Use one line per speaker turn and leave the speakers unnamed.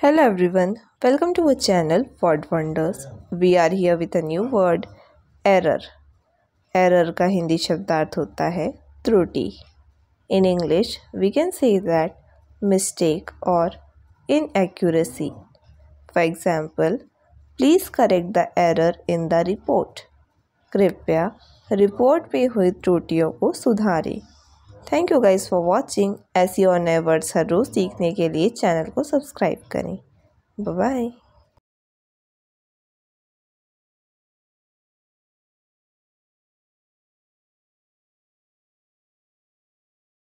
Hello everyone, welcome to our channel Word Wonders. We are here with a new word error. Error का हिंदी शब्दार्थ होता है त्रुटि In English, we can say that mistake or inaccuracy. For example, please correct the error in the report. कृपया report पे हुई त्रुटियों को सुधारें thank you guys for watching ऐसी और नए वर्ड्स हर रोज़ सीखने के लिए चैनल को सब्सक्राइब करें बाय